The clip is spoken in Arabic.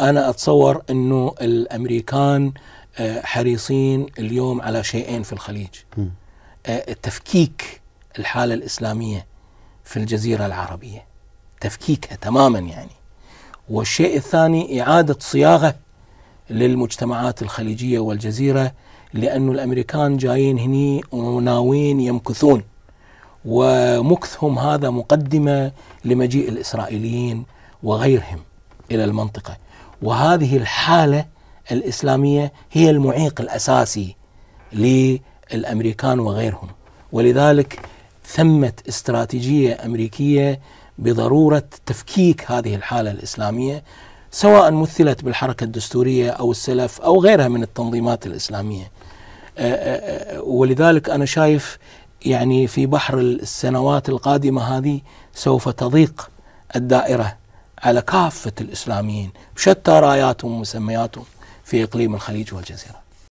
انا اتصور انه الامريكان آه، حريصين اليوم على شيئين في الخليج آه، تفكيك الحاله الاسلاميه في الجزيره العربيه تفكيكها تماما يعني والشيء الثاني اعاده صياغه للمجتمعات الخليجيه والجزيره لانه الامريكان جايين هني وناويين يمكثون ومكثهم هذا مقدمه لمجيء الاسرائيليين وغيرهم الى المنطقه وهذه الحالة الإسلامية هي المعيق الأساسي للأمريكان وغيرهم ولذلك ثمة استراتيجية أمريكية بضرورة تفكيك هذه الحالة الإسلامية سواء مثلت بالحركة الدستورية أو السلف أو غيرها من التنظيمات الإسلامية أه، أه، أه، ولذلك أنا شايف يعني في بحر السنوات القادمة هذه سوف تضيق الدائرة على كافة الإسلاميين بشتى راياتهم ومسمياتهم في إقليم الخليج والجزيرة